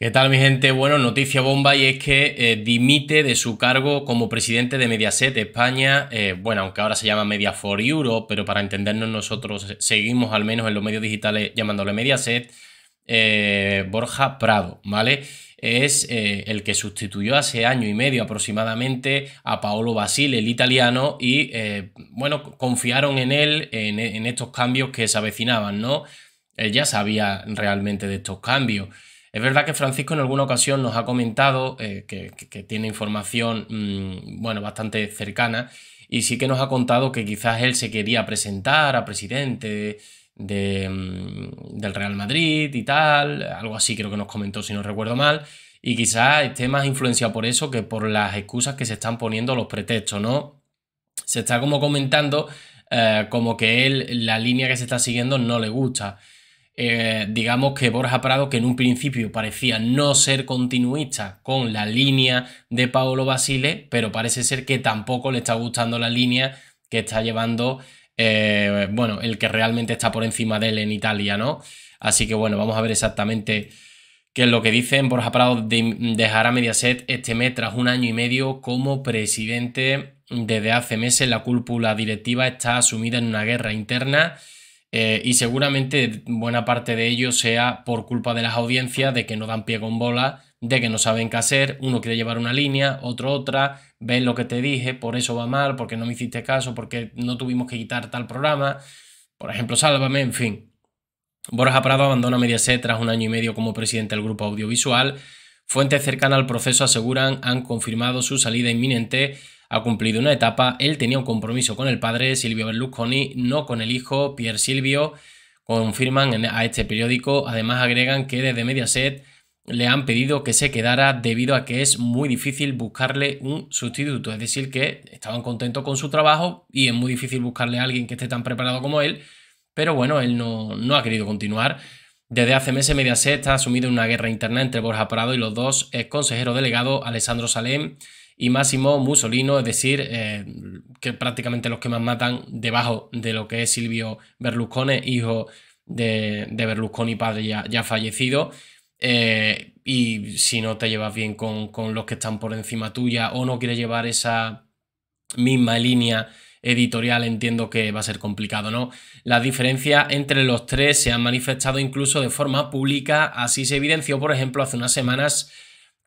¿Qué tal mi gente? Bueno, noticia bomba y es que eh, dimite de su cargo como presidente de Mediaset España, eh, bueno, aunque ahora se llama Media for Europe, pero para entendernos nosotros eh, seguimos al menos en los medios digitales llamándole Mediaset, Borja Prado, ¿vale? Es el que sustituyó hace año y medio aproximadamente a Paolo Basile, el italiano, y bueno, confiaron en él en, en, estos cambios que se avecinaban, ¿no? Él ya sabía realmente de estos cambios. Es verdad que Francisco en alguna ocasión nos ha comentado eh, que, tiene información mm, bueno, bastante cercana y sí que nos ha contado que quizás él se quería presentar a presidente mm, del Real Madrid y tal, algo así creo que nos comentó si no recuerdo mal, y quizás esté más influenciado por eso que por las excusas que se están poniendo los pretextos, ¿no? Se está como comentando eh, como que él la línea que se está siguiendo no le gusta. Eh, digamos que Borja Prado, que en un principio parecía no ser continuista con la línea de Paolo Basile, pero parece ser que tampoco le está gustando la línea que está llevando, eh, bueno, el que realmente está por encima de él en Italia, ¿no? Así que bueno, vamos a ver exactamente qué es lo que dicen. Borja Prado dejará Mediaset este mes tras un año y medio como presidente. Desde hace meses la cúpula directiva está asumida en una guerra interna eh, y seguramente buena parte de ello sea por culpa de las audiencias, de que no dan pie con bola, de que no saben qué hacer, uno quiere llevar una línea, otro otra, ven lo que te dije, por eso va mal, porque no me hiciste caso, porque no tuvimos que quitar tal programa, por ejemplo, Sálvame, en fin. Borja Prado abandona Mediaset tras un año y medio como presidente del grupo audiovisual. Fuentes cercanas al proceso aseguran han confirmado su salida inminente ha cumplido una etapa, él tenía un compromiso con el padre Silvio Berlusconi, no con el hijo Pierre Silvio, confirman a este periódico, además agregan que desde Mediaset le han pedido que se quedara debido a que es muy difícil buscarle un sustituto, es decir, que estaban contentos con su trabajo y es muy difícil buscarle a alguien que esté tan preparado como él, pero bueno, él no, no ha querido continuar. Desde hace meses Mediaset ha asumido una guerra interna entre Borja Prado y los dos ex consejeros delegados Alessandro Salem y Máximo Mussolino, es decir, eh, que prácticamente los que más matan debajo de lo que es Silvio Berlusconi, hijo de, de Berlusconi, padre ya, fallecido. Eh, y si no te llevas bien con, con los que están por encima tuya o no quieres llevar esa misma línea editorial entiendo que va a ser complicado, ¿no? Las diferencias entre los tres se han manifestado incluso de forma pública, así se evidenció, por ejemplo, hace unas semanas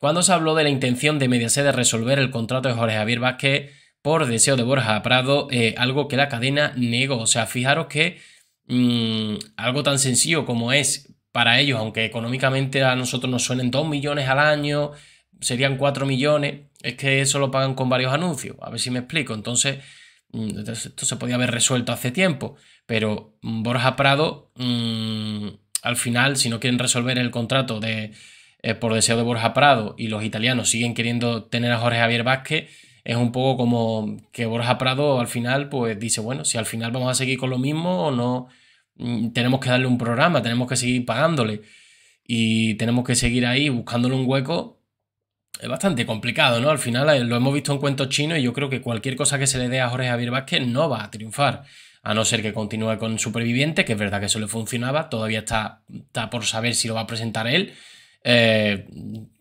cuando se habló de la intención de Mediaset de resolver el contrato de Jorge Javier Vázquez por deseo de Borja Prado, eh, algo que la cadena negó. O sea, fijaros que mm, algo tan sencillo como es para ellos, aunque económicamente a nosotros nos suenen 2 millones al año, serían 4 millones, es que eso lo pagan con varios anuncios. A ver si me explico. Entonces, mm, esto se podía haber resuelto hace tiempo, pero mm, Borja Prado, al final, si no quieren resolver el contrato de, eh, por deseo de Borja Prado y los italianos siguen queriendo tener a Jorge Javier Vázquez, es un poco como que Borja Prado al final pues dice, bueno, si al final vamos a seguir con lo mismo o no, mm, tenemos que darle un programa, tenemos que seguir pagándole y tenemos que seguir ahí buscándole un hueco. Es bastante complicado, ¿no? Al final eh, lo hemos visto en cuentos chinos y yo creo que cualquier cosa que se le dé a Jorge Javier Vázquez no va a triunfar, a no ser que continúe con Superviviente, que es verdad que eso le funcionaba, todavía está, está por saber si lo va a presentar él, eh,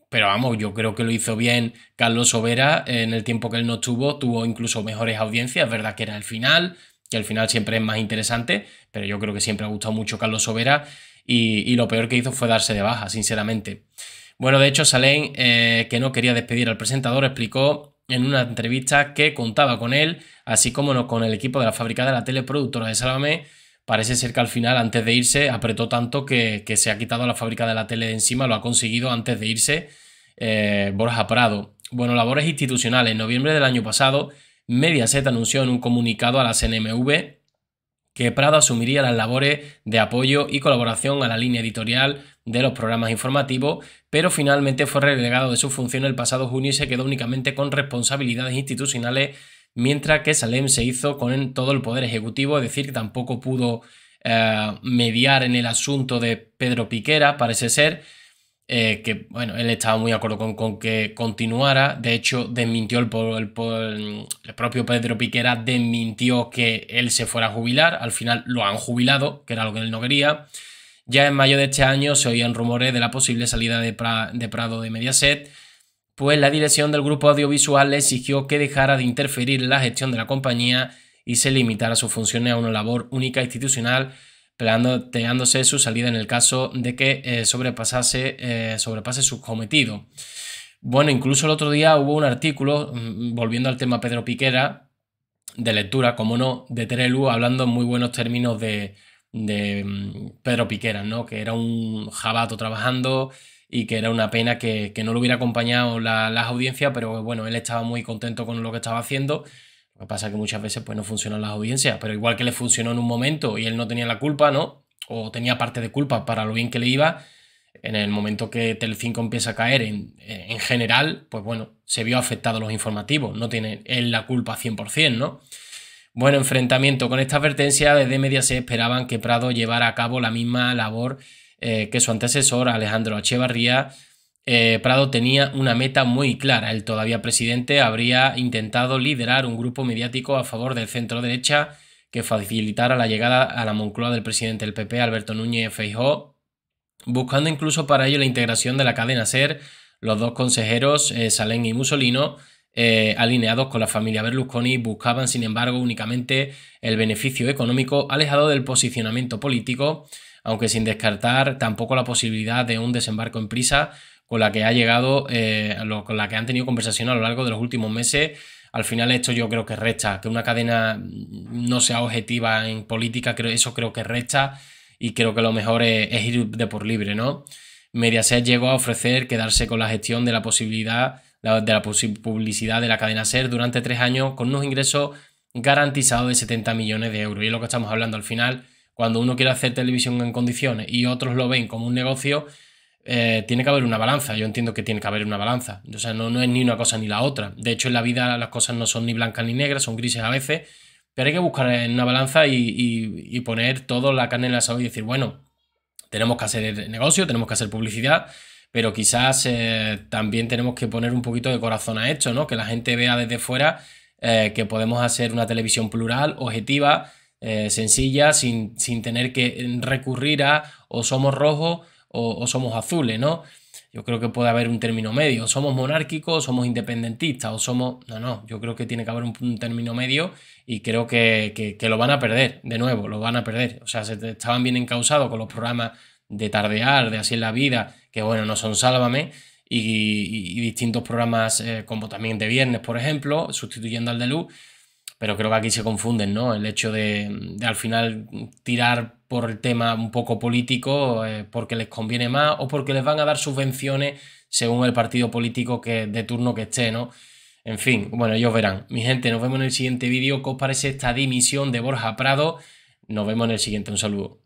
pero vamos, yo creo que lo hizo bien Carlos Sobera en el tiempo que él no estuvo, tuvo incluso mejores audiencias, verdad que era el final, que el final siempre es más interesante, pero yo creo que siempre ha gustado mucho Carlos Sobera y, lo peor que hizo fue darse de baja, sinceramente. Bueno, de hecho, Salén, eh, que no quería despedir al presentador, explicó en una entrevista que contaba con él, así como con el equipo de la fábrica de la teleproductora de Salamé parece ser que al final, antes de irse, apretó tanto que, se ha quitado la fábrica de la tele de encima, lo ha conseguido antes de irse eh, Borja Prado. Bueno, labores institucionales. En noviembre del año pasado, Mediaset anunció en un comunicado a la CNMV que Prado asumiría las labores de apoyo y colaboración a la línea editorial de los programas informativos, pero finalmente fue relegado de su función el pasado junio y se quedó únicamente con responsabilidades institucionales mientras que Salem se hizo con todo el poder ejecutivo, es decir, que tampoco pudo eh, mediar en el asunto de Pedro Piquera, parece ser, eh, que bueno, él estaba muy de acuerdo con, que continuara, de hecho desmintió el, propio Pedro Piquera, desmintió que él se fuera a jubilar, al final lo han jubilado, que era lo que él no quería. Ya en mayo de este año se oían rumores de la posible salida de Prado de Mediaset, pues la dirección del grupo audiovisual le exigió que dejara de interferir en la gestión de la compañía y se limitara sus funciones a una labor única e institucional, planteándose su salida en el caso de que eh, sobrepasase, eh, sobrepase su cometido. Bueno, incluso el otro día hubo un artículo, mm, volviendo al tema Pedro Piquera, de lectura, como no, de Terelu, hablando en muy buenos términos de, de mm, Pedro Piquera, ¿no? que era un jabato trabajando, y que era una pena que, no lo hubiera acompañado la, las audiencias, pero bueno, él estaba muy contento con lo que estaba haciendo. Lo que pasa es que muchas veces pues, no funcionan las audiencias, pero igual que le funcionó en un momento y él no tenía la culpa, ¿no? O tenía parte de culpa para lo bien que le iba, en el momento que Telecinco empieza a caer en, en general, pues bueno, se vio afectado los informativos, no tiene él la culpa 100%, ¿no? Bueno, enfrentamiento. Con esta advertencia, desde media se esperaban que Prado llevara a cabo la misma labor eh, que su antecesor, Alejandro Echevarría, eh, Prado tenía una meta muy clara. El todavía presidente habría intentado liderar un grupo mediático a favor del centro derecha que facilitara la llegada a la Moncloa del presidente del PP, Alberto Núñez Feijó, buscando incluso para ello la integración de la cadena SER, los dos consejeros, eh, Salén y Mussolino, eh, alineados con la familia Berlusconi buscaban, sin embargo, únicamente el beneficio económico alejado del posicionamiento político, aunque sin descartar tampoco la posibilidad de un desembarco en prisa con la que ha llegado, eh, con la que han tenido conversación a lo largo de los últimos meses. Al final esto yo creo que resta, que una cadena no sea objetiva en política, creo, eso creo que resta y creo que lo mejor es, es ir de por libre, ¿no? Mediaset llegó a ofrecer quedarse con la gestión de la posibilidad de la publicidad de la cadena SER durante tres años con unos ingresos garantizados de 70 millones de euros. Y es lo que estamos hablando al final. Cuando uno quiere hacer televisión en condiciones y otros lo ven como un negocio, eh, tiene que haber una balanza. Yo entiendo que tiene que haber una balanza. O sea, no, es ni una cosa ni la otra. De hecho, en la vida las cosas no son ni blancas ni negras, son grises a veces. Pero hay que buscar en una balanza y, poner todo la carne en el asado y decir, bueno, tenemos que hacer negocio, tenemos que hacer publicidad, pero quizás eh, también tenemos que poner un poquito de corazón a esto, ¿no? Que la gente vea desde fuera eh, que podemos hacer una televisión plural, objetiva, eh, sencilla, sin, sin, tener que recurrir a o somos rojos o, somos azules, ¿no? Yo creo que puede haber un término medio, somos monárquicos, somos independentistas, o somos... No, no, yo creo que tiene que haber un, término medio y creo que, lo van a perder, de nuevo, lo van a perder. O sea, se estaban bien encausados con los programas de Tardear, de Así es la Vida, que bueno, no son Sálvame, y, distintos programas eh, como también de Viernes, por ejemplo, sustituyendo al de Luz, pero creo que aquí se confunden, ¿no? El hecho de, al final tirar por el tema un poco político, eh, porque les conviene más o porque les van a dar subvenciones según el partido político que, de turno que esté, ¿no? En fin, bueno, ellos verán. Mi gente, nos vemos en el siguiente vídeo. ¿Qué os parece esta dimisión de Borja Prado? Nos vemos en el siguiente. Un saludo.